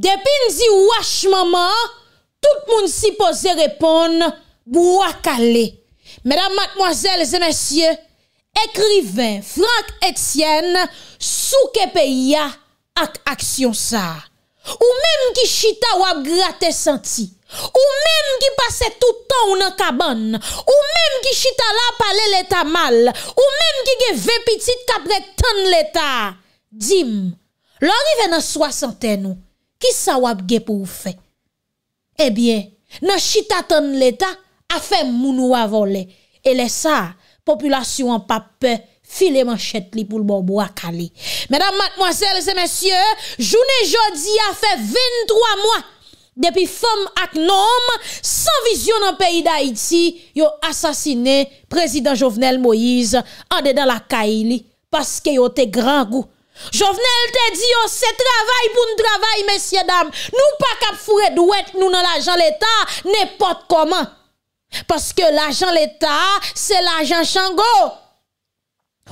Depin zi wach mama, tout moun si pose repon, bwa kale. Mèdam matmwazèl, zènesye, ekriven, Frank Etienne, sou kepe ya ak aksyon sa. Ou mèm ki chita wap gratè senti. Ou mèm ki pase toutan ou nan kaban. Ou mèm ki chita la pale leta mal. Ou mèm ki geve pitit kabre tan leta. Dim, lorive nan swasante nou. Ki sa wap ge pou ou fe? Ebyen, eh nan chita ton leta, a fe mounou avole. Ele sa, populasyon pape, file manchet li pou l'boubou akali. Medan matmoasele se monsye, jounen jodi a fe 23 mwa. Depi fom ak nom, san vizyon an peyi da iti, yo asasine prezident Jovenel Moise, ande dan la kai li, paske yo te gran gou. Jovenel te di yo se travay pou n travay mesye dam, nou pa kap furet ou et nou nan l'ajan l'Etat, nepot koman. Paske l'ajan l'Etat se l'ajan chango.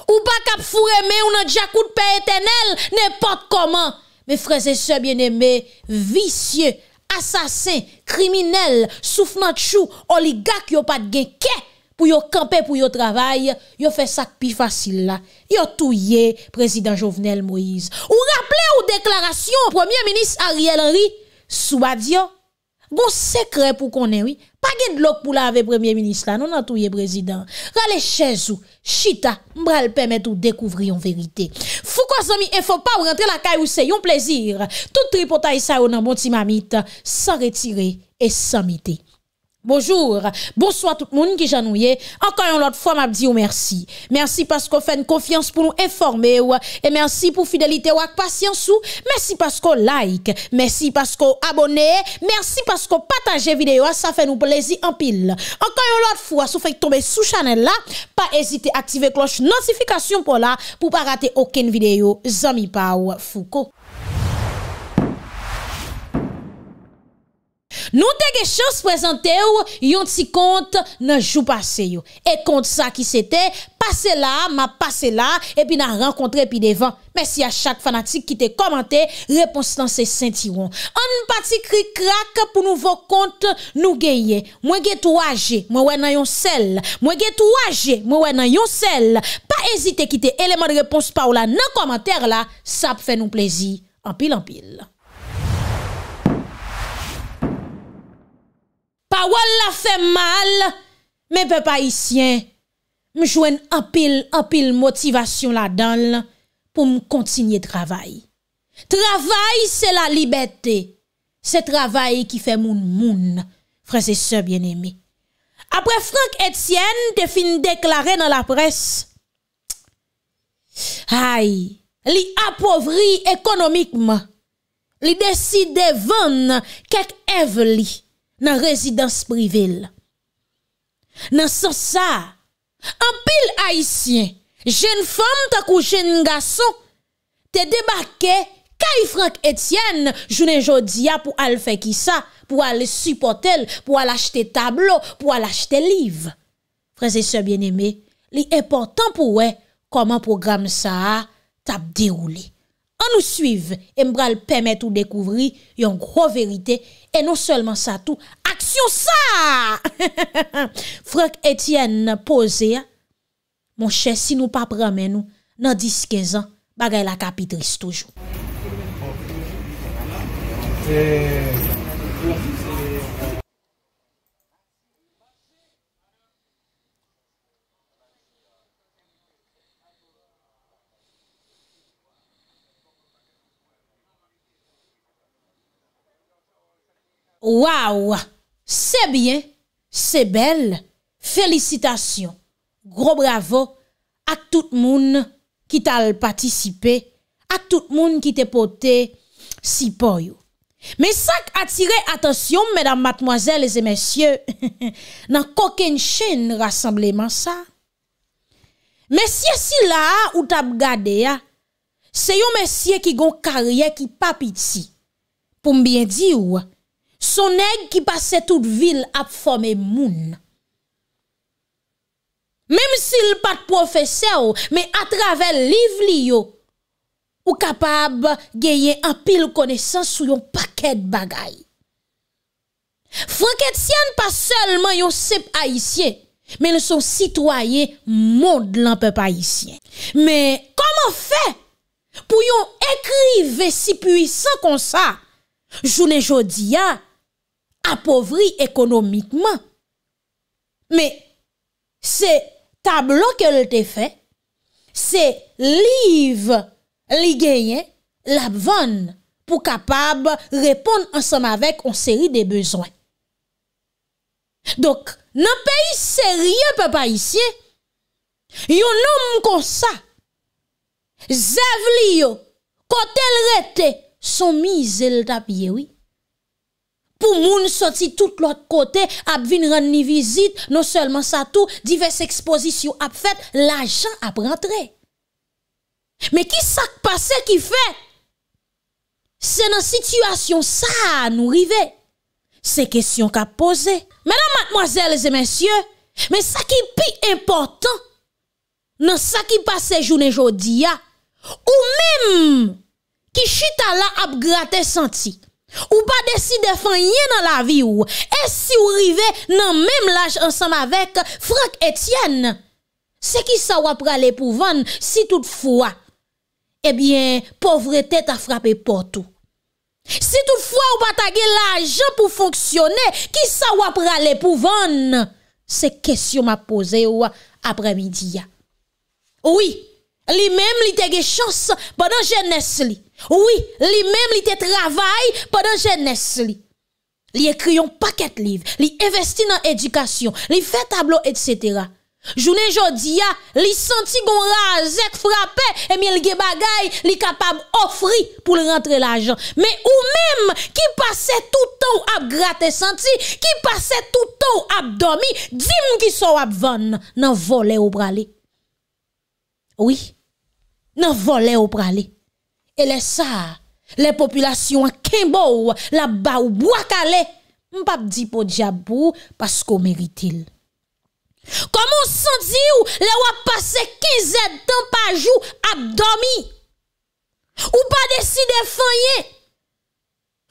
Ou pa kap furet me ou nan diakout peyete nel, nepot koman. Me freze se bieneme, visye, asasin, kriminel, souf nant chou, oligak yo pat genke. pou yo kampe pou yo travay, yo fe sak pi fasil la. Yo touye, prezident Jovenel Moïse. Ou rappele ou deklarasyon ou premier-ministre Ariel Henry, sou adyen, bon sekre pou konen, oui. Pa gen lok pou la ave premier-ministre la, nou nan touye prezident. Rale chèzou, chita, mbral pèmèd ou dekouvri yon verite. Fou kwa zomi, e fò pa ou rentre la kay ou se yon plezir. Tout tripotay sa ou nan bonti mamit, san retire et san mite. Bonjour, bonsoit tout moun ki janouye, ankan yon lot fwa mab diyo mersi, mersi pasko fè n konfians pou nou informe ou, e mersi pou fidelite ou ak pasyans ou, mersi pasko like, mersi pasko abone, mersi pasko pataje videyo, sa fè nou plezi anpil. Ankan yon lot fwa sou fè yon tombe sou chanel la, pa ezite aktive kloche notifikasyon pou la, pou pa rate oken videyo, zami pa ou fuko. Nou te ge chans prezante ou, yon ti kont nan jou pase yo. E kont sa ki sete, pase la, ma pase la, epi nan renkontre epi devan. Mersi a chak fanatik ki te komante, repons nan se sentiron. An pati kri krak pou nou vok kont nou genye. Mwen gen tou age, mwen wè nan yon sel. Mwen gen tou age, mwen wè nan yon sel. Pa ezite ki te eleman repons pa ou la nan komante la, sa ap fè nou plezi. Ampil ampil. wala fe mal, men pe pa isyen, m jwen apil, apil motivasyon la dal, pou m kontinye travay. Travay se la libeté, se travay ki fe moun moun, franse se bien emi. Apre Frank Etienne te fin deklarè nan la pres, hay, li apovri ekonomikman, li deside ven kek ev li. nan rezidans privil, nan sosa, an pil aisyen, jen fom tak ou jen nga sou, te debake, kay Frank Etienne, jounen jodia pou al fekisa, pou al supportel, pou al achete tablo, pou al achete liv. Prese se bien eme, li epotan pou we, koman program sa tap dirouli. An nou suiv, e mbra l pemet ou dekouvri yon gro verite, e nou selman sa tou, aksyon sa! Frek Etienne pose, mon chè, si nou pa pramen nou, nan diskezan, bagay la kapitris toujou. Eh, Waw, se bien, se bel, felicitasyon, gro bravo bon. a tout moun ki tal patisipe, a tout moun ki te pote sipoyou. Me sak atire atasyon, mèdam matmoazèles e mèsyè, nan koken chèn rassembleman sa. Mèsyè si la ou tab gade ya, se yon mèsyè ki gon karyè ki papiti, pou mbyen di wè. Son neg ki pase tout vil ap fome moun. Mem si l pat profese ou, me atravel liv li yo, ou kapab geye an pil konesan sou yon paket bagay. Frenk et sien pa selman yon sep aisyen, men son sitwaye moun l anpep aisyen. Men kama fe pou yon ekrive si pwisan kon sa, jounen jodi ya, appauvri économiquement. Mais c'est tableau qu'elle te fait, c'est livre li gagne la vanne pour capable répondre ensemble avec une série de besoins. Donc, dans le pays sérieux, papa ici, un homme comme ça, Zavlio, yo, kote l rete, son mise l oui. pou moun soti tout l'ot kote, ap vin rann ni vizit, non selman sa tou, divers ekspozisyon ap fet, la jan ap rentre. Men ki sak pase ki fet? Se nan sitwasyon sa nou rive, se kesyon ka pose. Menan matmoazel zemensye, men sa ki pi importan, nan sa ki pase jounen jodi ya, ou menm ki chita la ap graten santi, Ou pa desi defan yen nan la vi ou E si ou rive nan mem laj ansam avek Frank Etienne Se ki sa wapra le pouvan si toutfwa Ebyen, eh povre tete a frape portou Si toutfwa ou pa tagye laj an pou fonksyone Ki sa wapra le pouvan Se kesyon ma pose ou apre midi ya Ouwi, li mem li tege chans banan jenese li Ouwi, li menm li te travay Padan jenese li Li ekriyon paket liv Li investi nan edikasyon Li fe tablo, etc Jounen jodia, li senti gon razek Frape, eme li ge bagay Li kapab ofri pou rentre la jan Me ou menm Ki pase toutan ap graten senti Ki pase toutan ap domi Dime ki sou ap van Nan vole ou prale Ouwi Nan vole ou prale E le sa, le populasyon kembo ou la ba ou bwak ale, mpap di po diyabou pasko meri til. Koman santi ou le wap pase 15 etan pa jou abdomi? Ou pa desi defenye?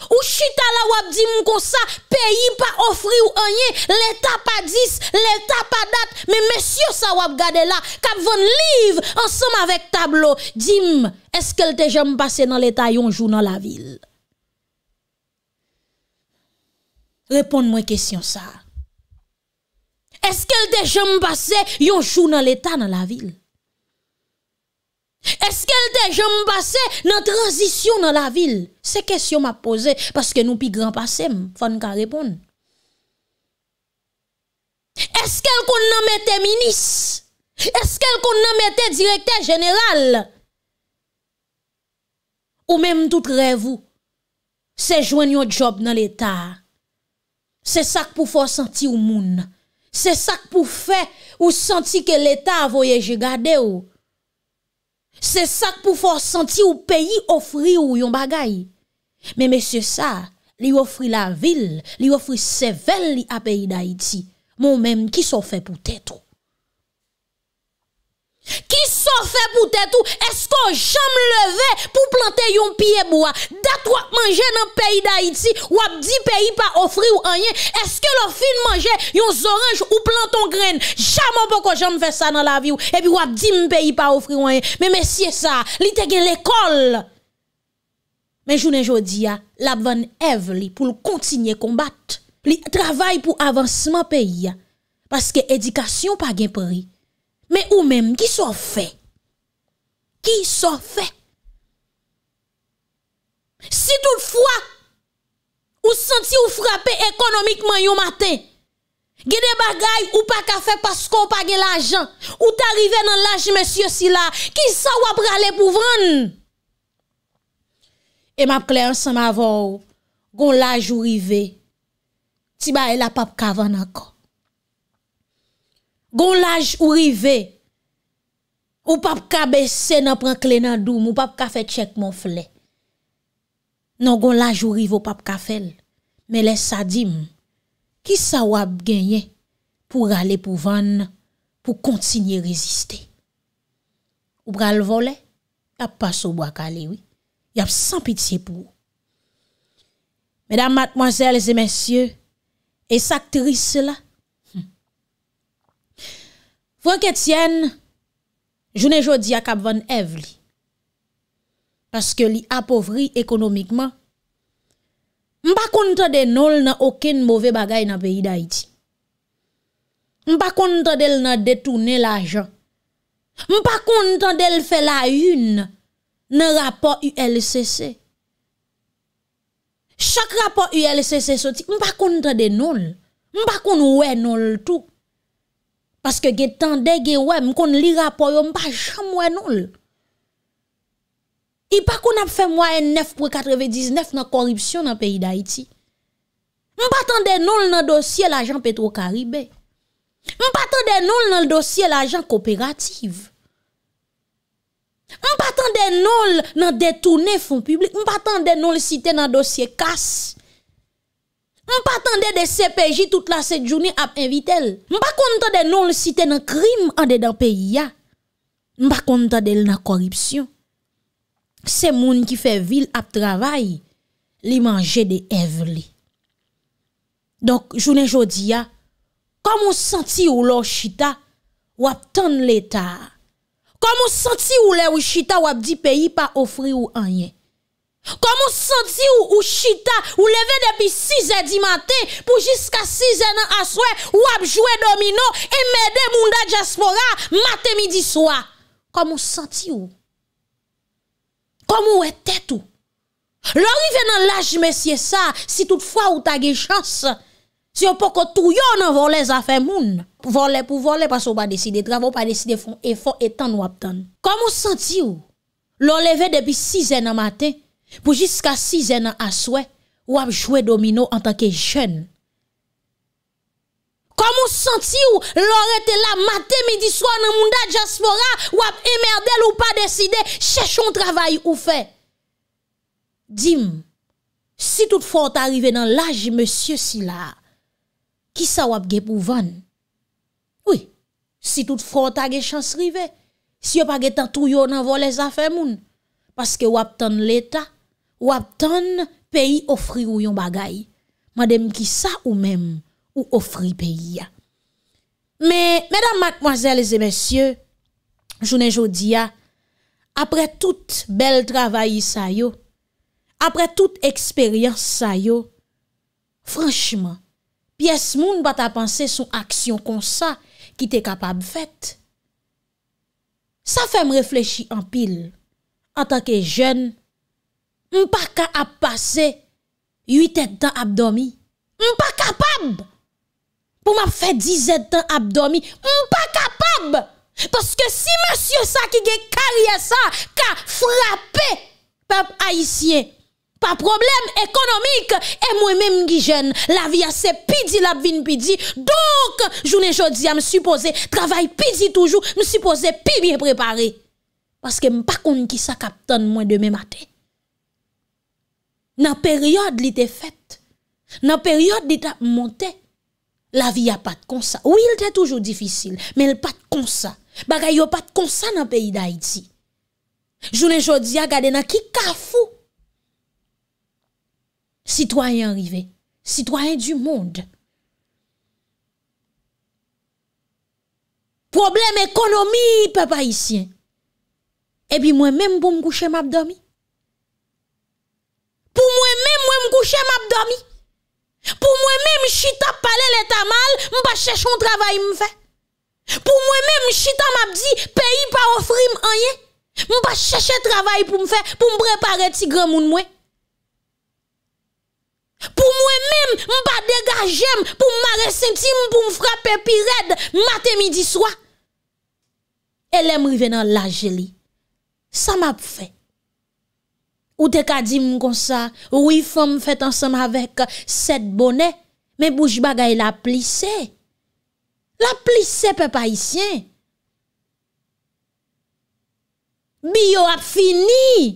Ou chita la wap dim kon sa, peyi pa ofri ou anye, l'eta pa dis, l'eta pa dat, me mesyo sa wap gade la, kap von liv, ansom avek tablo, dim, eske lte jem pase nan l'eta yon jou nan la vil? Repon mwen kesyon sa. Eske lte jem pase yon jou nan l'eta nan la vil? Eske el te jom pase nan transisyon nan la vil? Se kesyon ma pose paske nou pi gran pase, fon ka repon. Eske el kon nan mette minis? Eske el kon nan mette direkte general? Ou menm tout revou? Se jwen yon job nan l'Etat? Se sak pou fò senti ou moun? Se sak pou fè ou senti ke l'Etat avoyeje gade ou? Se sak pou fò senti ou peyi ofri ou yon bagay. Mè mè se sa, li ofri la vil, li ofri sevel li apèy da iti, mò mèm ki so fè pou tètrou. Ki so fè pou tèt ou, esko jom leve pou plante yon piye boua? Dat wap manje nan peyi da iti, wap di peyi pa ofri ou anyen? Eske lor fin manje yon zoranj ou planton gren? Jamon pou kon jom fè sa nan la vi ou, e pi wap di mpeyi pa ofri ou anyen? Me mesye sa, li te gen l'ekol. Men jounen jodi ya, labvan ev li pou l'kontinye kombat. Li travay pou avansman peyi ya, paske edikasyon pa gen prik. Mè ou mèm, ki so fè? Ki so fè? Si tout fwa, ou senti ou frapè ekonomikman yon matè, gè de bagay ou pa ka fè pasko ou pa gen l'ajan, ou ta rive nan l'aj mèsyo si la, ki sa wap rale pou vran? E map kli an san ma vò, goun l'aj ou rive, ti ba e la pap kavan akò. Gon laj ou rive, ou pap ka besen ap renkle nan doum, ou pap ka fet chek mon fle. Non, gon laj ou rive ou pap ka fel, me le sa di moun, ki sa wap genyen pou rale pou vane, pou kontinye reziste. Ou pral vole, ap paso wak ale, oui. Yap san pitiye pou. Medan matmozèl, zè mensyè, e sak tris la, Pwanket sien, jounen jodi ak apvan ev li. Paske li apovri ekonomikman. Mpa konta de nol nan oken mbove bagay nan peyi da iti. Mpa konta del nan detounen la jan. Mpa konta del fe la yun nan rapor ULCC. Chak rapor ULCC soti, mpa konta de nol. Mpa konta we nol touk. Paske ge tende, ge wè, mkon li rapor yo, mpa jam wè nol. I pa kon ap fè mwa en 9.99 nan koripsyon nan peyi da iti. Mpa tende nol nan dosye l'ajan petro-karibè. Mpa tende nol nan dosye l'ajan kooperatif. Mpa tende nol nan detounè fon publik. Mpa tende nol site nan dosye kas. M pa tande de sepeji tout la set jouni ap evitel. M pa konta de nou li site nan krim an dedan peyi ya. M pa konta del nan koripsyon. Se moun ki fe vil ap travay, li manje de evli. Donk jounen jodi ya, komon santi ou lor chita wap tande leta. Komon santi ou lor chita wap di peyi pa ofri ou anye. Komo santi ou ou chita ou leve depi 6 edi mate pou jiska 6 edi aswe wapjwe domino e mède moun da diaspora mate midi soa? Komo santi ou? Komo ou etet ou? Lò rive nan laj mesye sa, si tout fwa ou tagye chans, si yo poko tou yon nan volè zafè moun. Volè pou volè, pa sou pa deside travò, pa deside fon, e fon etan wap tan. Komo santi ou? Lò leve depi 6 edi mate. pou jiska 6 enan aswe, wap jwe domino an tanke jen. Kom ou santi ou lor ete la mate mediswa nan munda jaspora, wap emerdel ou pa deside, chèchon travay ou fe. Dim, si tout front arive nan laji monsie si la, ki sa wap gepouvan? Oui, si tout front a ge chansrive, si yo pa ge tantouyo nan volè zafè moun, paske wap tan l'eta, Ou ap ton peyi ofri ou yon bagay. Mwen dem ki sa ou menm ou ofri peyi ya. Men, menan matmwazel e zemensye, jounen jodi ya, apre tout bel travayi sa yo, apre tout eksperyans sa yo, franchman, pi es moun bat apanse sou aksyon kon sa ki te kapab fèt. Sa fèm reflechi an pil, an tanke jèn, M pa ka ap pase 8 etan ap domi. M pa kapab pou m ap fe 10 etan ap domi. M pa kapab. Paske si monsye sa ki ge kariye sa ka frape pep aisyen. Pa problem ekonomik e mwen men m gijen. La vi ase pi di lap vin pi di. Donk jounen jodi a m supose. Travay pi di toujou. M supose pi bi prepare. Paske m pa kon ki sa kap ton mwen de men maten. Dans la période il était faite, dans la période il était monté, la vie a pas de consa. Oui, il était toujours difficile, mais il pas de consa. ça. Bagay yo pas de consa dans le pays d'Haïti. Journée jodi a gade nan ki kafou. Citoyen arrivé, citoyen du monde. Problème économie, papa ici. Et puis moi-même, pour me coucher, dormir. pou mwen mwen mwen mwen kouche m ap domi, pou mwen mwen mwen chita pale leta mal, mwen pa chèchon travay mwen fè, pou mwen mwen mwen chita mwen ap di, peyi pa ofri m anye, mwen pa chèche travay pou mwen fè, pou mwen prepare tigre moun mwen, pou mwen mwen mwen pa degajem, pou mwen mare sentim, pou mwen frape pi red, matè midi swa, e lè mwen revenan la jeli, sa mwen ap fè, Ou te ka di m kon sa, ou i fòm fèt ansèm avèk sèd bonè, mè bouj bagay la plissè. La plissè pè pa isyè. Bi yo ap fini.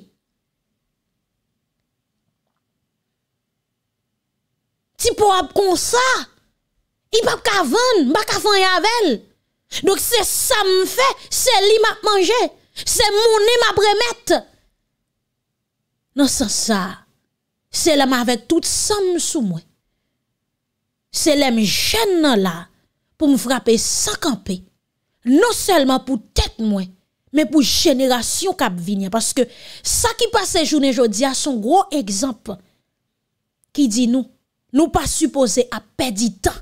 Ti pou ap kon sa, i pa p kavan, ba kavan yavèl. Dok se sa m fè, se li m ap manjè, se mounè m ap remèt. Nan sa sa, se lem avèk tout sam sou mwen. Se lem jen nan la pou mw frape sakampe. Non selman pou tèt mwen, men pou jenera syon kap vinyan. Paske sa ki pase jounen jodi a son gro ekzamp ki di nou, nou pa suppose apè di tan.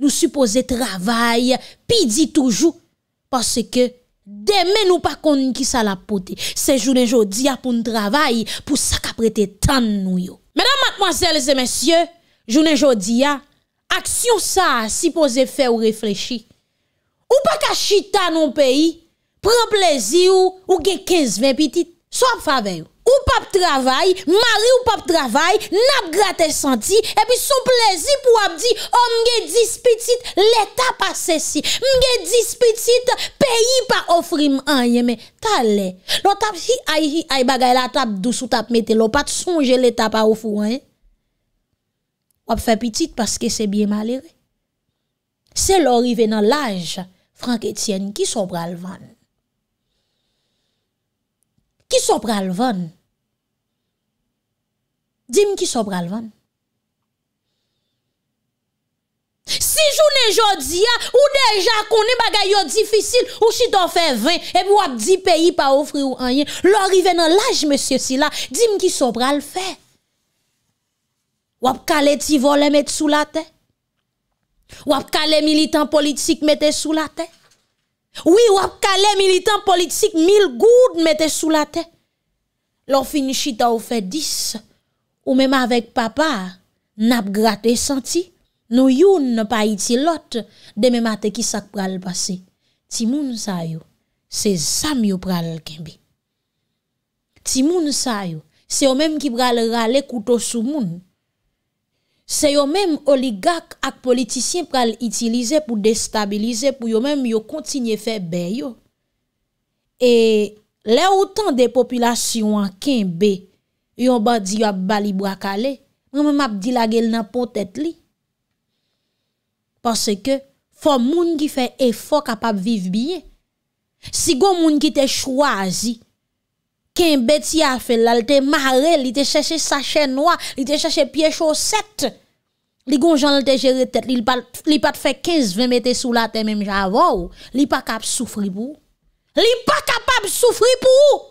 Nou suppose travay, pi di toujou. Paske, Deme nou pa konn ki sa la pote, se jounen jodi ya pou nou travay pou sa ka prete tan nou yo. Medan matmoazel se mesye, jounen jodi ya, aksyon sa si pou ze fe ou reflechi. Ou pa ka chita nou peyi, pren plezi ou gen 15-20 pitit, so ap fave yo. Ou pap travay, mari ou pap travay, nap gratè senti, epi sou plezi pou wap di, oh mge dis piti l'eta pa sèsi, mge dis piti peyi pa ofri m'anyeme, talè. Non tap si ayi ayi bagay la tap dousou tap metè, lopat sonje l'eta pa oufou, hein. Wap fè piti paske se biye malere. Se lor ive nan laj, Frank Etienne, ki sobra l'vanne. Ki sopral von? Dim ki sopral von? Si jounen jodi ya, ou deja konen bagay yo difisil, ou si ton fe ven, ep wap di peyi pa ofri ou anyen, lor ive nan laj mese si la, dim ki sopral fe? Wap kale ti vole met sou la ten? Wap kale militant politik met sou la ten? Ouwi wap ka le militant politik mil goud mette sou la te. Lon finishi ta ou fe dis, ou mèm avèk papa, nap gratè senti, nou youn pa iti lot, de mèm atè ki sak pral basi. Ti moun sa yo, se zam yo pral kenbi. Ti moun sa yo, se yo mèm ki pral rale kouto sou moun. Se yo mèm oligak ak politisyen pral itilize pou destabilize pou yo mèm yo kontinye fe bè yo. E lè ou tan de populasyon anken bè yon badi yo ap bali bwa kale, mèm ap dilage l nan potet li. Pase ke, fò moun ki fe efok ap ap viv biye. Si gò moun ki te chwazi, Ken beti a fe la, li te mare, li te chache sachet noa, li te chache pie choset, li gon jan li te jere tet, li pa te fe 15, 20 mette sou la te menm javou, li pa kap soufri pou, li pa kapap soufri pou.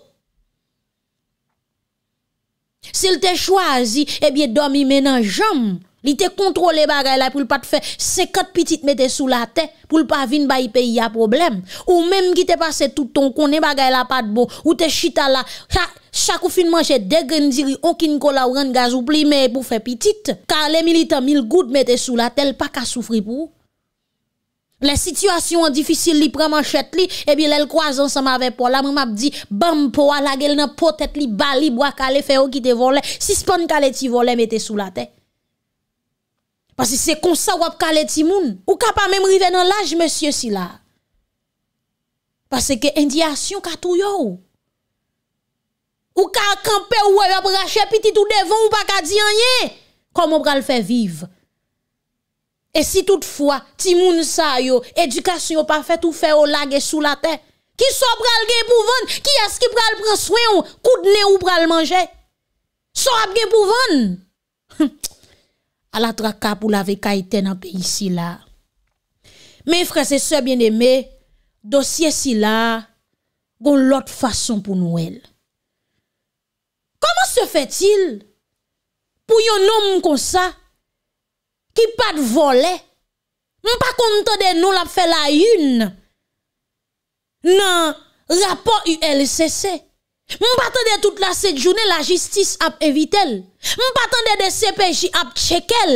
Se li te chwazi, ebye domi menan jom, Li te kontrole bagay la pou l pa te fe sekat pitit me te sou la te pou l pa vin ba yi peyi ya problem. Ou menm ki te pase touton konen bagay la pat bo ou te chita la. Cha kou fin manche degendiri okin kola ou ren gaz ou pli me pou fe pitit. Ka le militan mil goud me te sou la te l pa ka soufri pou. Le situasyon an difisil li preman chet li ebi l el kwa zan sa ma ve po la mou map di bam po a la gel nan potet li bali bo a ka le fe ou ki te vole. Si spon ka le ti vole me te sou la te. Pasè se konsa wap kalè timoun. Ou ka pa mèm rive nan laj, mèsyè si la. Pasè ke endiasyon ka tou yo. Ou ka akampe ou wè wè prachè, pi titou devon ou pa ka diyanye. Komo pral fè viv. E si toutfwa, timoun sa yo, edukasyon yo pa fèt ou fè o la, ge sou la tè. Ki so pral ge pou ven? Ki as ki pral pran swen yo? Kout ne ou pral manje? So ap ge pou ven? Hmpf! A la traka pou la ve ka iten api si la. Men frese se bien eme, dosye si la, goun lot fason pou nou el. Koman se fe til pou yon nom mwen konsa ki pat vole? Mwen pa konta de nou la fe la yun nan rapor ULCC. Mwen pa tende tout la set jounen la jistis ap evitel Mwen pa tende de sepeji ap chekel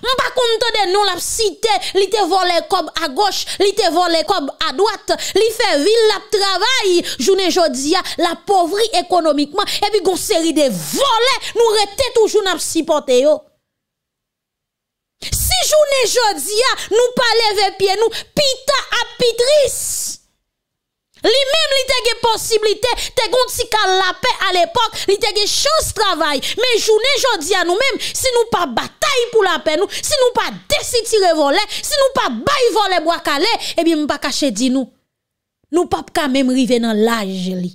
Mwen pa koum tende nou la psite Li te vole kob a goch, li te vole kob a doat Li fe vil la travay Jounen jodia la povri ekonomikman Epi goun seri de vole nou rete tou joun ap sipote yo Si jounen jodia nou pa leve pie nou Pita ap pitris Li mèm li tege posibilite, tegon ti kal lape al epok, li tege chans travay, mè jounè jodi an nou mèm, si nou pa batay pou lape nou, si nou pa desi tire vole, si nou pa bay vole mwa kale, ebi mè pa kache di nou. Nou pa pka mèm rive nan laje li.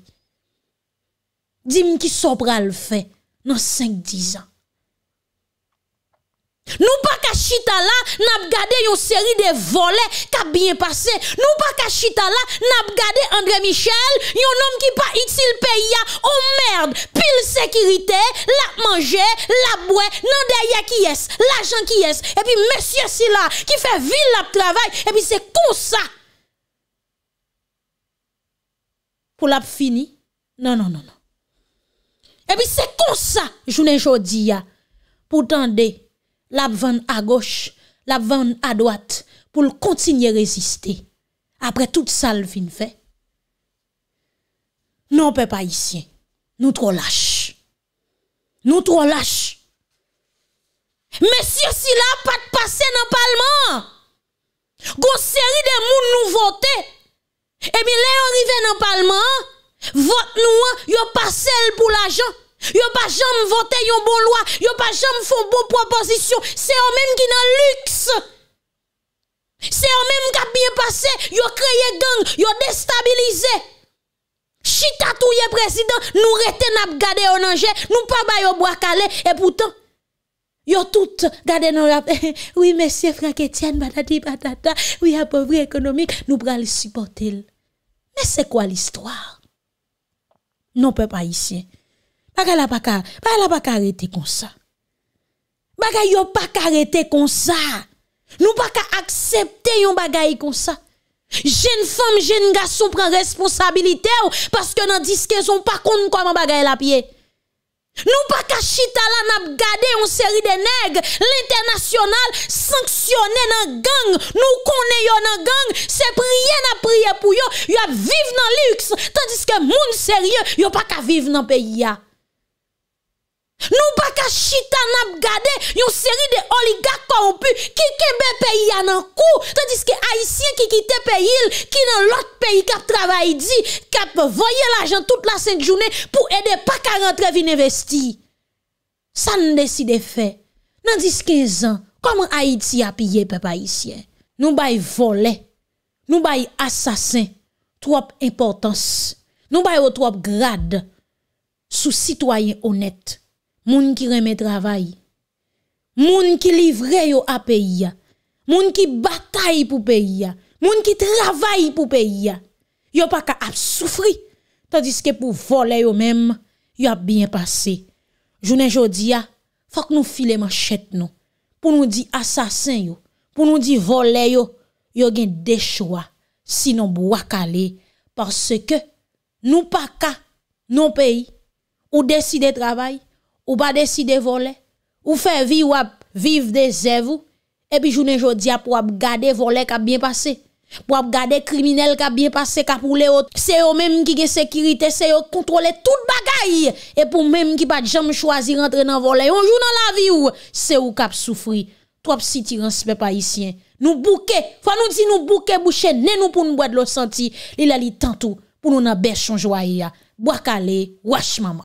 Di mèm ki sopra l fe nan 5-10 an. Nous pas qu'à chita là, n'a gardé une série de volets qui a bien passé. Nous pas qu'à chita là, n'a gardé André Michel, un homme qui pas utile pays Oh merde, pile sécurité, la manger, la boire, non derrière qui est, L'agent qui est. Et puis monsieur si là qui fait ville la travail et puis c'est comme ça. Pour la fini. Non non non non. Et puis c'est comme ça, journée jodi pour tendre la vente à gauche, la vente à droite, pour continuer à résister. Après tout ça, le fin fait. Non, papa ici. nous trop lâches. Nous trop lâches. Mais si là pas passer dans le Parlement, une série de moun nous voter. Et eh bien, on arrive dans le Parlement, vote nous, yo passé pour l'argent. Yo pas jamais voté yon bon loi, yo pas jamais font bon proposition. C'est eux même qui nan luxe. C'est eux même qui a bien passé, yo créé gang, yo déstabilisé. Chita touye président, nous rete n'a gardé yon danger, nous pas ba yo bois calé et pourtant Yo tout, gade non rap. oui, monsieur frère Etienne, batati, patata. Oui, à pauvre économique, nous pral supporter. Mais c'est quoi l'histoire? Non, peuple haïtien. Baka la baka, baka la baka arete kon sa. Baka yo baka arete kon sa. Nou baka aksepte yon bagay kon sa. Jen fom, jen gason pren responsabilite ou paske nan diske zon pa kont mkwa man bagay la pie. Nou baka chitala nap gade yon seri de neg, l'internasyonal sanksyone nan gang, nou konye yo nan gang, se priye nan priye pou yo, yo ap vive nan liks, tandiske moun serye, yo baka vive nan peyi ya. Nou ba ka chitan ap gade yon seri de oliga kompu ki kebe peyi anan kou tan diske Haitien ki kite peyi il ki nan lot peyi kap travay di kap voye la jan tout la sen jounen pou ede pa ka rentre vin investi. San deside fe, nan diske zan, koman Haitien ap ye pe Haitien? Nou bay vole, nou bay asasen, trop importans, nou bay o trop grade sou sitwayen honet. Moun ki reme travay. Moun ki livre yo ap peyi ya. Moun ki batay pou peyi ya. Moun ki travay pou peyi ya. Yo pa ka ap soufri. Tadis ke pou vole yo menm, yo ap binye pase. Jounen jodi ya, fak nou file manchet nou. Pou nou di asasen yo. Pou nou di vole yo, yo gen dechwa. Sinon bou akale. Parce ke, nou pa ka, nou peyi, ou deside travay, Ou pa deside vole, ou fe vi wap, viv de zevou, epi jounen jodia pou wap gade vole kap bien pase, pou wap gade kriminel kap bien pase kap ou le ot, se yo menm ki gen sekirite, se yo kontrole tout bagay, epi pou menm ki pa jom chwazi rentre nan vole, ou jou nan la vi ou, se yo kap soufri, to ap si ti ranspe pa isyen, nou bouke, fa nou di nou bouke bouche, ne nou pou nou bwad lo santi, li la li tantou pou nou nan bes chonjwa iya, wakale, wach mama.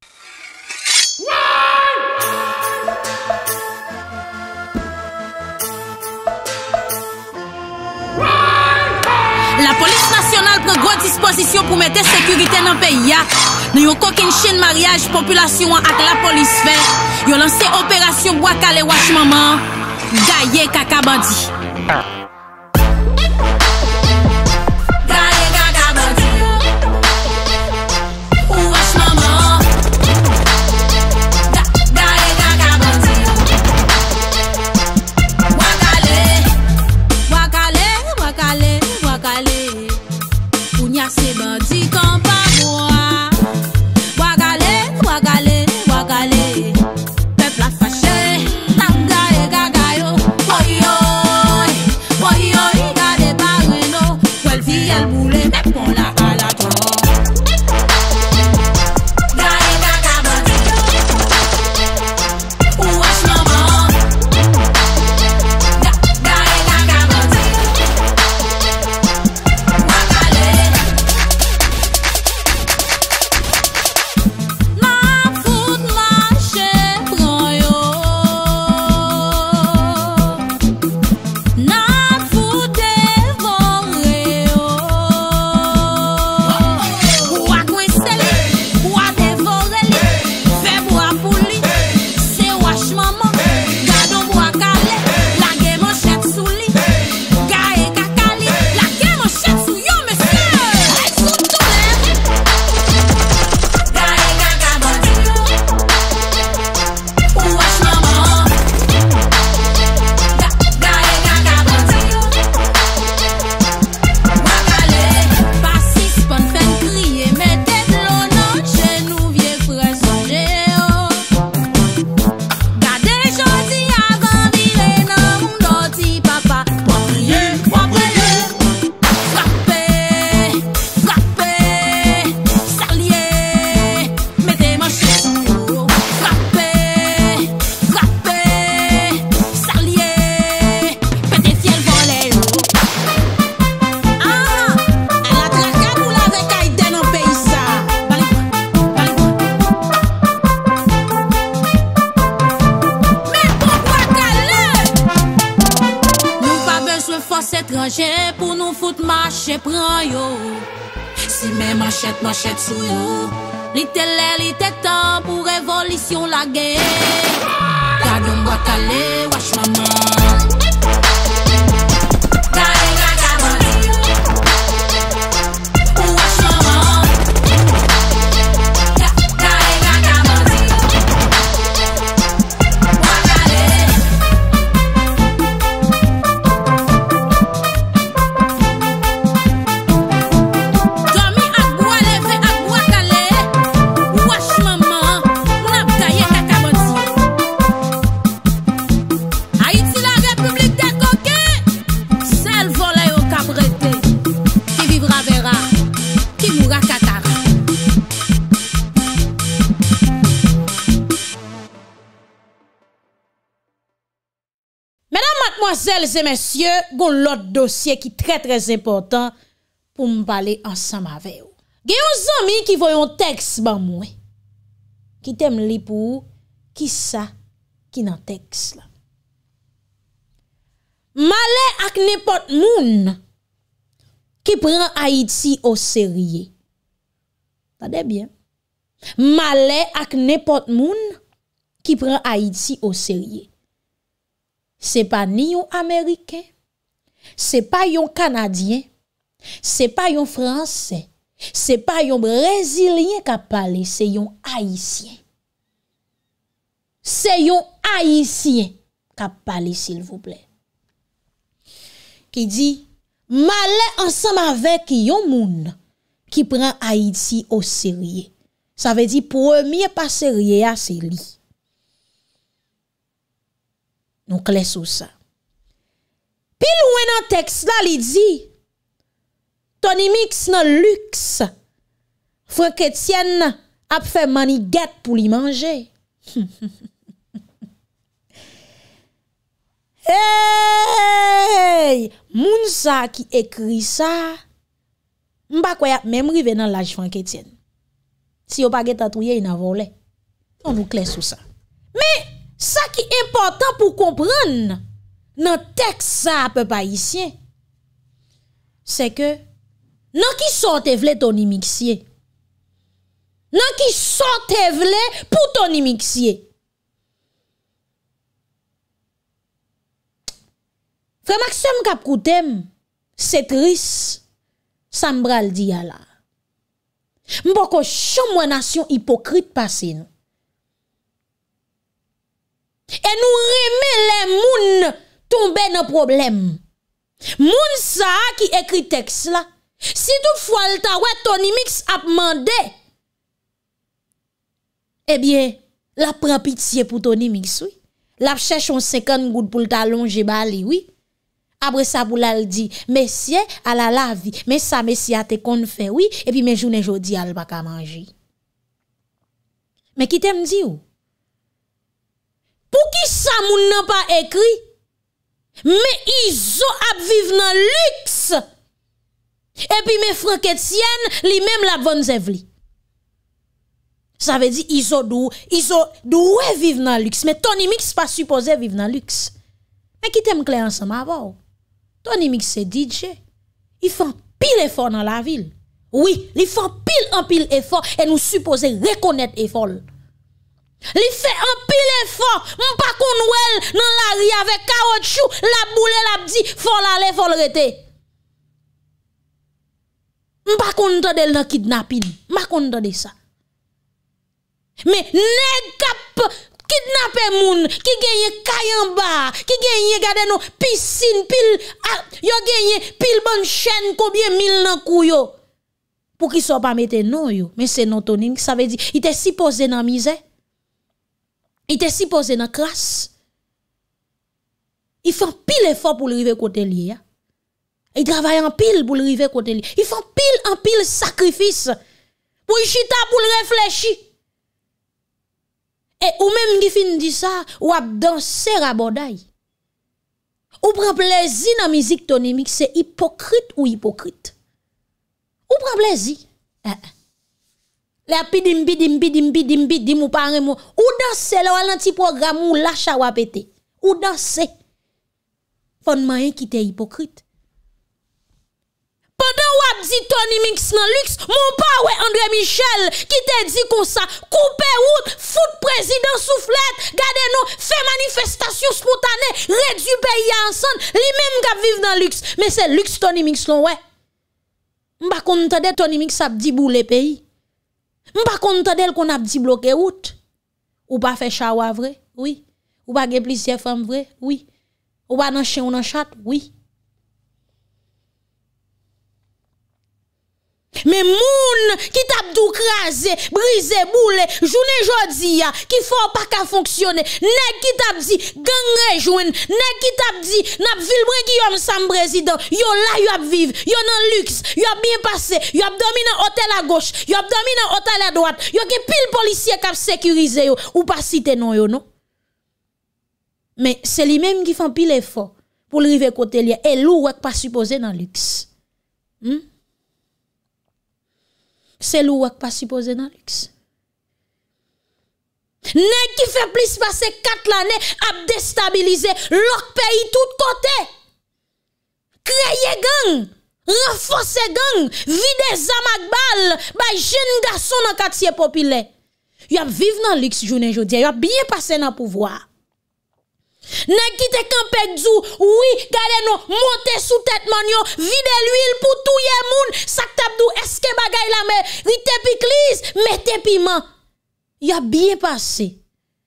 La polis nasyonal pren gote disposisyon pou mete sekurite nan peyak. Nou yo kokin chen mariage, populasyon ak la polis fè. Yo lanse operasyon wakale wak maman. Gaye kaka bandi. Ah. possible pour nous foutre marcher prend yo. Si mes manchettes, manchettes sous yo, temps pour révolution la guerre. wash Sèl zè mèsyè, goun lòt dosye ki trè trè zè impotant pou mbalè an sa ma vè ou. Gè yon zami ki voyon teks ban mwen. Ki tem li pou, ki sa ki nan teks la. Male ak nepot moun ki pran Haiti o serye. Tade bie. Male ak nepot moun ki pran Haiti o serye. Se pa ni yon Ameriken, se pa yon Kanadyen, se pa yon Fransen, se pa yon Brezilien kap pale, se yon Haitien. Se yon Haitien kap pale sil vouple. Ki di, male ansam avek yon moun ki pren Haiti ou Seriye. Sa ve di, premier pas Seriye a Seriye. Nou kles ou sa. Pi lwen an teks la li di, toni miks nan lüks, fwenk etsyen ap fè mani get pou li manje. Hey! Moun sa ki ekri sa, mba kway ap memri venan laj fwenk etsyen. Si yo pa get atouye, yon avole. Nou kles ou sa. Mi! Sa ki important pou kompren, nan tek sa apè pa isyen, se ke nan ki sote vle ton imiksye. Nan ki sote vle pou ton imiksye. Fè maksèm kap koutèm, se tris, sa mbral di ala. Mpo ko chon mwenasyon hipokrit pase nou. E nou reme le moun ton bene problem. Moun sa a ki ekri teks la. Si tou fwalta we ton imiks ap mande, ebyen la prapitiye pou ton imiks ouy. Lap chèchon sekèn goud pou l talon jibali ouy. Abre sa pou lal di, mesye ala lavi, mes sa mesye ate konfe ouy, epi men jounen jodi al baka manji. Men ki tem di ouy? Pou ki sa moun nan pa ekri? Me izo ap vive nan lüks! E pi me franke tsyen, li mem la bon zev li. Sa ve di izo dou, izo dou we vive nan lüks. Me ton imiks pa suppose vive nan lüks. Me kitem kli ansan ma vò. Ton imiks se DJ. I fan pil e fol nan la vil. Oui, li fan pil an pil e fol. E nou suppose rekonet e fol. Li fè an pil e fò, mpa kon wèl nan la ri avè kawot chou, la boule, la bdi, fol ale, fol rete. Mpa konta del nan kidnapin, mpa konta de sa. Me negap kidnapè moun ki genye kayan ba, ki genye gade nou pisin, pil, yo genye pil bon chèn kobye mil nan kou yo. Pou ki so pa metè nou yo, men se notonim, sa ve di, itè si posè nan mizè. I te si pose nan klas. I fan pil efor pou li rive kote li ya. I travaye an pil pou li rive kote li. I fan pil an pil sakrifis. Pou i chita pou li reflechi. E ou men mnifin di sa, ou ap danser a boday. Ou pran plezi nan mizik tonimik, se hipokrit ou hipokrit. Ou pran plezi. A a. la pidim bidim bidim bidim bidim ou parem ou ou dan se la walan ti program ou lacha wapete ou dan se fonman yon ki te hipokrite podan wap di Tony Mix nan lux moun pa we André Michel ki te di konsa koupe wout, fout prezident souflet gade nou, fe manifestasyon spoutane redjupe yansan li menm gap viv nan lux men se lux Tony Mix lon we mba kontade Tony Mix ap di bou le peyi Mpa konta del kon ap di bloke wout. Ou pa fe chawa vre, oui. Ou pa geplis jefam vre, oui. Ou pa nan chen ou nan chat, oui. Mais moun qui tap dou été brise boule, jounen jodi ya, ki pas pas, ka fonctionner. Nèg ki tap di gang rejouen, ne ki tap di nap vil ki Guillaume sam président. yo la yo ap yo nan luxe, yo a bien passé, yo a dominé nan hôtel à gauche, yo a nan hôtel à droite, yo pile policier qui kap sécurisé yo, ou pas cité non yo non. Mais c'est lui-même qui font pile effort pour pou côté Et li et pas lou pas supposé hmm? Se lou wak pa sipoze nan liks. Ne ki fe plis pase kat lane ap destabilize lok peyi tout kote. Kreyye gang, renfose gang, vide zamak bal, bay jen gaso nan katsye popile. Yap vive nan liks jounen jodi, yap biye pase nan pouvoa. Nèg qui te campé djou, oui, gardez non, monter sous tête man yo, vide l'huile pour yé moun, sak tap dou, est-ce que bagay la me. rite mette piment. Y a bien passé.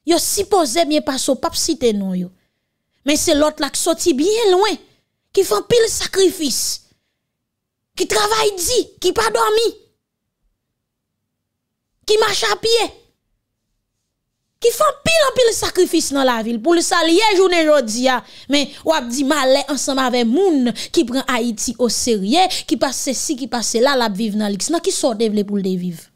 Yo supposé bien passé, pap cité non Mais c'est l'autre là qui sorti bien loin, qui fait pile sacrifice, qui travaille dit, qui pas dormi, qui marche à pied. Ki fwa pil an pil sakrifis nan la vil. Poul sa liye jounen jodi ya. Men wap di male ansanm ave moun. Ki pren Haiti o serye. Ki pase si, ki pase la. Lap vive nan liks. Nan ki sote vle pou lte vive.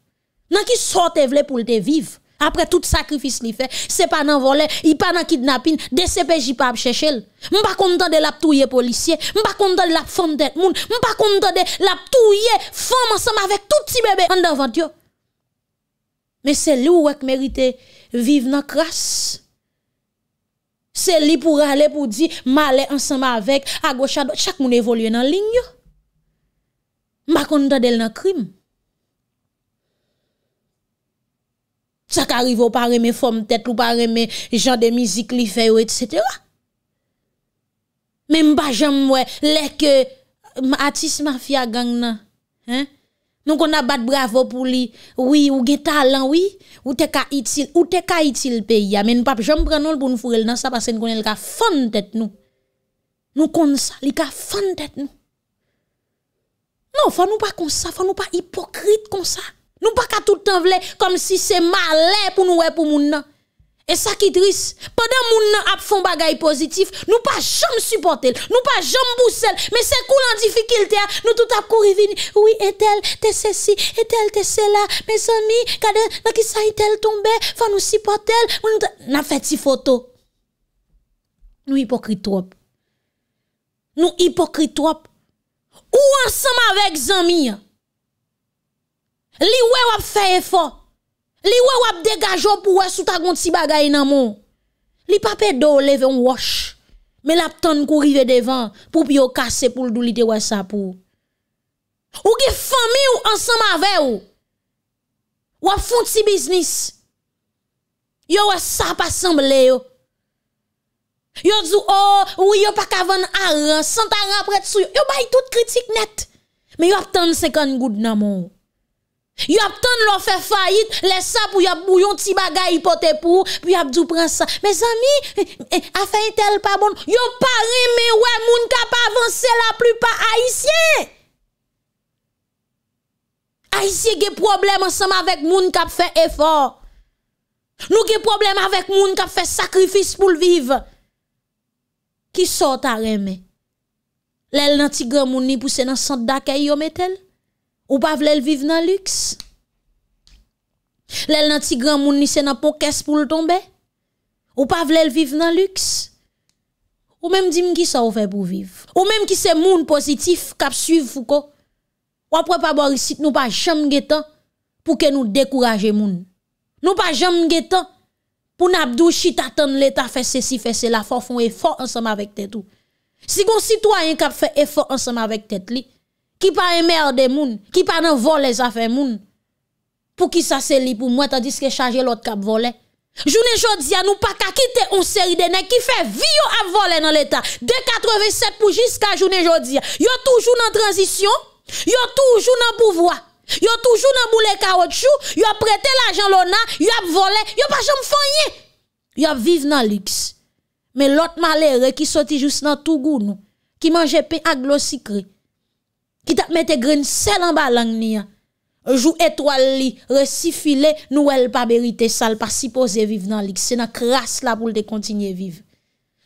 Nan ki sote vle pou lte vive. Apre tout sakrifis li fe. Se pa nan vole. I pa nan kidnapin. De sepe jipa ap chechel. Mwen pa kontan de lap touye policye. Mwen pa kontan de lap fante moun. Mwen pa kontan de lap touye fame ansanm ave tout si bebe. An davan diyo. Men se lou wak merite. Vivre dans crasse. C'est lui pour aller pour dire, m'aller ensemble avec, à gauche, à droite, chaque monde évolue dans la ligne. Ma condamne dans le crime. Ça qui arrive au pas mes formes tête ou pas mes gens de musique li fait, etc. Même pas jamais, les que artiste mafia gang, hein? Nou kon a bat bravo pou li, woui, wou geta lan, woui, wou te ka itil, wou te ka itil pe ya, ah, men pap, jom prenon l pou nou furel nan sa pasen kon el ka fon tet nou. Nou kon sa, li ka fon tet nou. Non, fon nou pa kon sa, fon nou pa hipokrit kon sa. Nou pa ka toutan vle, kom si se male pou nou we pou moun nan. E sa ki dris, padan moun nan ap fon bagay pozitif, nou pa jom suportel, nou pa jom bousel, me se koul an difikilte a, nou tout ap kou revini, oui etel, te se si, etel te se la, me zami, kade, laki sa itel tombe, fa nou suportel, nou na fet si foto. Nou hipokrit wop. Nou hipokrit wop. Ou ansam avek zami. Li we wap feye fok. Li wap degajo pou wap suta goun ti bagay nan moun. Li pape do leve yon wosh. Me lap ton kou rive devan pou pi yo kase pou l'doulite wap sapou. Ou ki fami ou ansan mave ou. Wap foun ti biznis. Yo wap sap asamb le yo. Yo dzu ou, oh, ou yo pa kavan aran, santaran apret sou yo. Yo bay tout kritik net. Me yo ap ton sekan goun nan moun. Yo ap tan lò fè fayit, lè sa pou yo ap bouyon ti bagay ipote pou, pi yo ap djou pran sa. Mè zami, eh, eh, a fayit el pa bon, yo pa reme wè moun kap avanse la plupa a isye. A isye ge problem ansam avèk moun kap fè efor. Nou ge problem avèk moun kap fè sakrifis pou l'viv. Ki sot a reme? Lè lè nan tigre moun ni pousse nan sant dakè yo met el? Ou pa vlel vive nan lüks? Lèl nan ti gran moun ni se nan pou kes pou l tounbe? Ou pa vlel vive nan lüks? Ou mèm di mgi sa ou fè pou vive? Ou mèm ki se moun pozitif kap suiv fou ko? Ou apre pa borisit nou pa jem ge tan pou ke nou dekouraje moun? Nou pa jem ge tan pou nabdou chita tan lè ta fè se si fè se la fò fò e fò ansèm avèk tèt ou? Si kon si to a yon kap fè e fò ansèm avèk tèt li... Ki pa emmerde moun, ki pa nan vole zafen moun. Pou ki sa seli pou mwen tandis ke chanje lot kap vole. Jounen jodia nou pa kakite on seri dene ki fe vi yo ap vole nan letan. De 87 pou jiska jounen jodia. Yo toujou nan transisyon, yo toujou nan pouvoa. Yo toujou nan boule karotjou, yo prete la jan lona, yo ap vole, yo pa jom fanyen. Yo ap vive nan liks. Men lot male re ki soti jous nan tou goun nou. Ki manje pe aglo sikri. ki tap mette gren sel an ba lang ni ya, jou etwal li, resifile nou el pa berite sal, pa si pose viv nan lik, se nan kras la pou lte kontinye viv,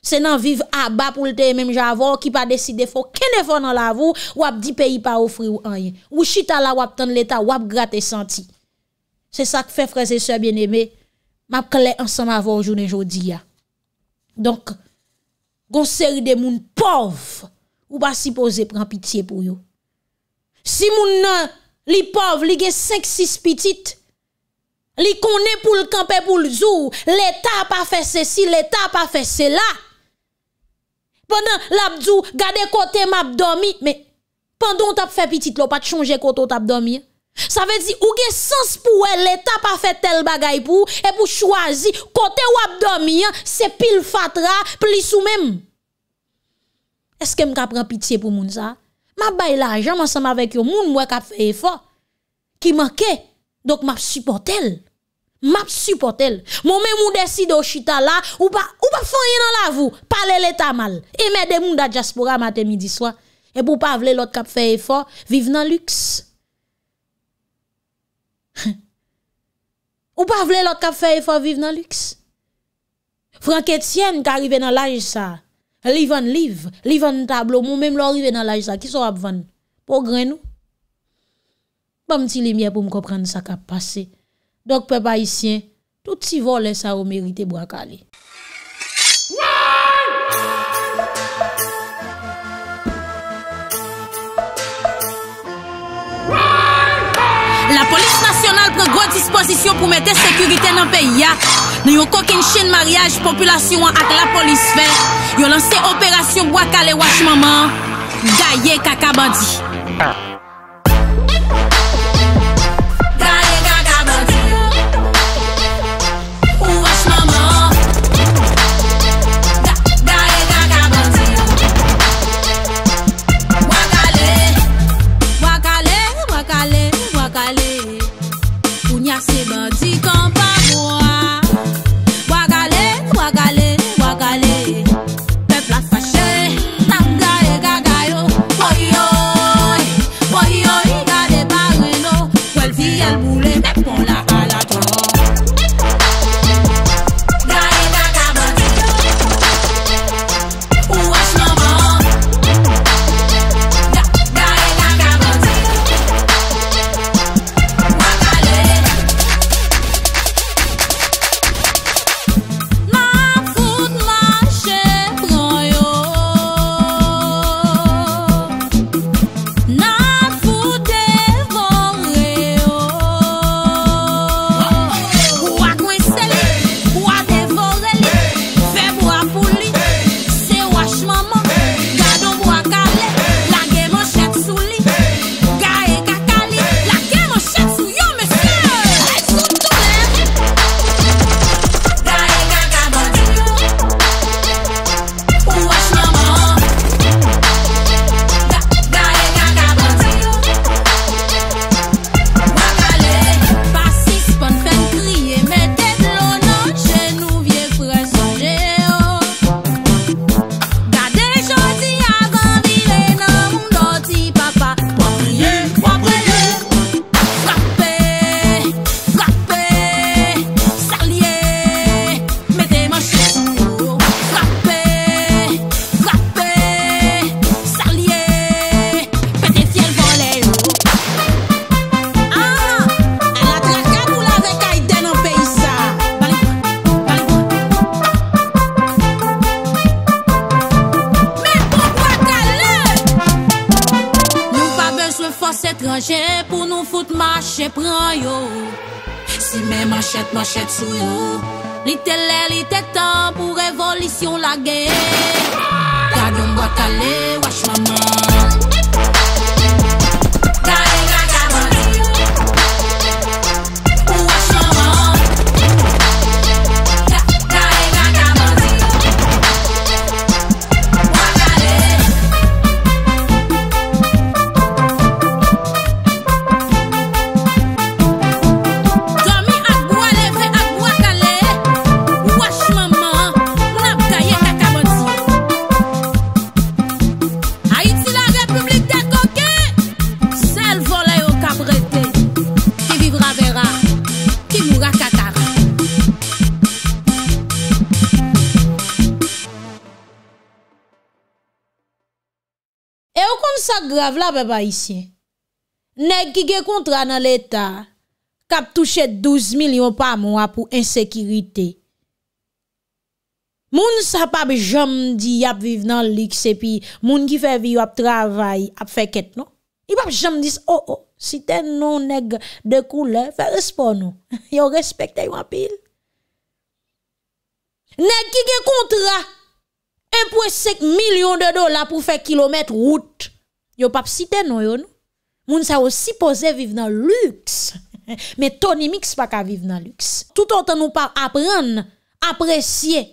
se nan viv aba pou lte menm javon, ki pa deside fok kene fon nan la vou, wap di peyi pa ofri ou anye, ou chita la wap tan leta, wap grat e santi, se sa k fe freze se bieneme, map kle ansan avon jounen jodi ya, donk, gonseri de moun pov, ou pa si pose pren pitiye pou yo, Si moun nan, li pov, li gen 5-6 pitit, li konen pou l'kampen pou l'zou, l'Etat pa fe se si, l'Etat pa fe se la. Pendan l'abdou gade kote m'abdomi, me, pendan ou tap fe pitit lò, pat chonje kote ou tap domi. Sa ve di, ou gen sens pou wè, l'Etat pa fe tel bagay pou, e pou chwazi kote ou abdomi, se pil fatra plis ou mem. Eske m ka pren piti pou moun sa? Map bay la, jaman seman vek yo, moun mwen kap feye fò. Ki manke, dok map supportel. Map supportel. Moun men moun desi do chita la, ou pa foye nan la vou, pale leta mal. E mè de moun da diaspora matè midi swa. E pou pa vle lot kap feye fò, vive nan lüks. Ou pa vle lot kap feye fò, vive nan lüks. Frank Etienne ka arrive nan la jisa. Liv an liv, liv an tablo, mou mèm lò rive nan laj sa ki so apvan. Po gren nou? Bam ti lè miè pou m kopran sa ka pase. Dok pe bayisyen, tout si vo lè sa o merite bwa kale. La polis nasyonal pre go disposition pou mette sekurite nan pe yak. Nè yo kok in chen mariage, populasyon ak la polis fek. Yo lancé opération bois calé wash maman. Gaïe kaka bandi. Ah. Man chet, man chet sou Li te lè, li te tan Pou revolisyon la gen Kadyon batale, wach waman la be ba isyen. Neg ki ge kontra nan l'Etat kap touche 12 milyon pa mou ap pou insekiriti. Moun sa pa be jom di ap vive nan l'Iks epi moun ki fe vi ap travay ap feket non. I pa be jom dis, oh oh, si ten non nou neg de koule, fe respon nou. Yo respekte yon apil. Neg ki ge kontra epwe sek milyon de dola pou fe kilometre route. Yo pap siten nou yo nou Moun sa osi pose vive nan lüks Me toni miks pa ka vive nan lüks Tout an tan nou pa apren Apresye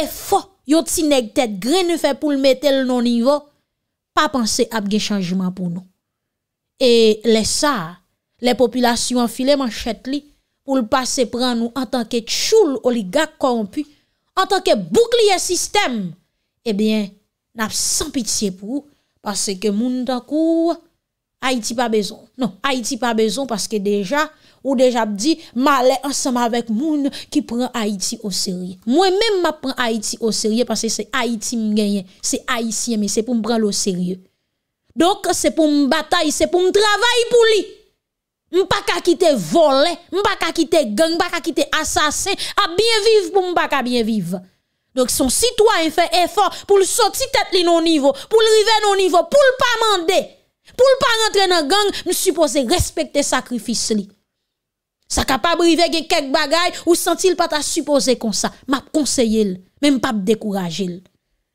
Efo Yo ti neg tet grenou fe pou l metel nou nivou Pa panse ap gen chanjman pou nou E lesa Le populasyon filè man chet li Poul pa se pran nou An tan ke tchoul oligak konpü An tan ke boukliye sistem Ebyen Nap san pitiye pou ou Pase ke moun ta kou, Haiti pa bezon. Non, Haiti pa bezon, paske deja, ou deja ap di, ma ale ansama vek moun ki pren Haiti o serye. Mwen men ma pren Haiti o serye, paske se Haiti mgenyen, se Haitien men, se pou m prel o serye. Donk, se pou m batay, se pou m travay pou li. M pa ka kite vole, m pa ka kite gang, m pa ka kite asasen, a bienviv pou m pa ka bienviv. Donk son sitwa en fè efor pou l soti tèt li nou nivou, pou l rive nou nivou, pou l pa mande, pou l pa rentre nan gang, nou suppose respekte sakrifis li. Sa ka pa brive gen kèk bagay ou sentil pata suppose konsa. Map konseye l, menm pap dekouraje l.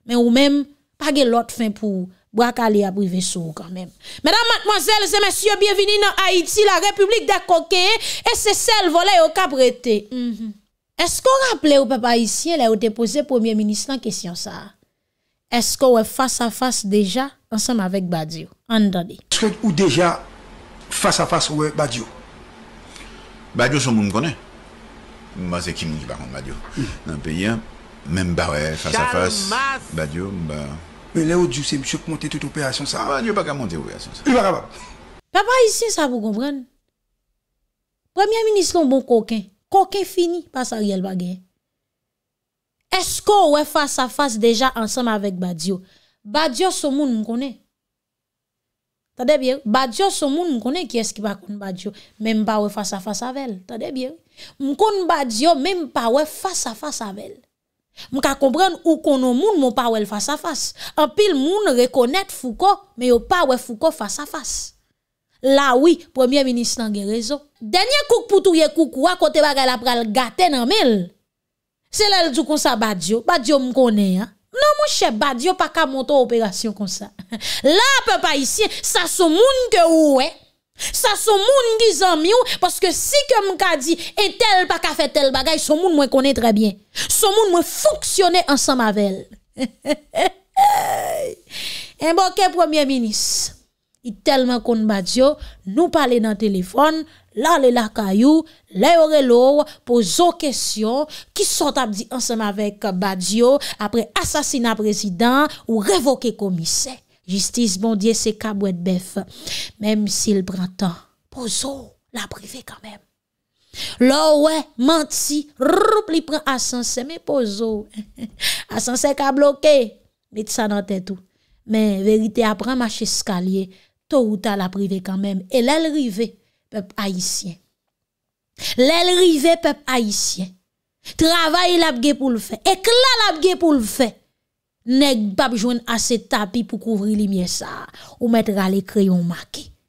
Men ou menm, pag el lot fin pou brak ali a brive sou kwen menm. Mèdam matmozèl, zè mèsyò, bièvini nan Haiti, la republik da kokè, e se sel volè yo ka brete. Mh mh. Est-ce qu'on rappelait au papa ici, là, où le premier ministre en question ça? Est-ce qu'on est face à face déjà ensemble avec Badio? Entendez. Est-ce déjà face à face avec Badio? Badio, c'est un monde qui Moi, c'est qui qui parle Badio? Hmm. Dans le pays, hein. même bah face à face. Badio, bah. Mais là, où Dieu, c'est monsieur qui toute opération ça. Badio, pas qu'à monter opération ça. Papa ici, ça, vous comprenez? Premier ministre, un bon coquin. Po ke fini pa sa riyel bagay? Esko we fasa fasa deja ansama vek Badiou? Badiou sou moun mkone? Badiou sou moun mkone ki eski bakoun Badiou? Mem pa we fasa fasa vel? Mkon Badiou mem pa we fasa fasa vel? Mka kompren ou konon moun moun pa we fasa fasa? An pil moun rekonet fuko me yo pa we fuko fasa fasa? Là, oui, premier ministre n'a raison. Dernier coup pour tout coucou, à côté bagay la pral gâté nan mel. C'est là le du comme ça, Badio. Badio m'kone, hein. Non, mon cher, Badio pas qu'à monter opération comme ça. Là, papa, ici, ça son moun que ouais. Ça son moun qui zanmi ou, parce que si que m'ka dit, et tel pas ka fait tel bagay, son moun moi connaît très bien. Son moun moi fonctionner ensemble avec elle. Un eh, bon premier ministre. I telman kon Badjo, nou pale nan telefon, la le la kayou, la yore lor, pozo kesyon, ki sot ap di ansem avèk Badjo apre asasina prezidant ou revoke komise. Jistis bondye se kabwèd bef, mèm si l prantan, pozo, la prive kamèm. Lor wè, manti, rroup li pran asanse, mèm pozo, asanse ka bloke, mèm sa nan tè tou, mèm verite ap rèm a cheskalye, To ou ta la prive kan men, e lè l'rive pep haïsien. Lè l'rive pep haïsien. Travay l'abge pou l'fè. Ek lè l'abge pou l'fè. Nèk bab jwen ase tapy pou kouvri li miè sa. Ou mètra lè kreyon makè.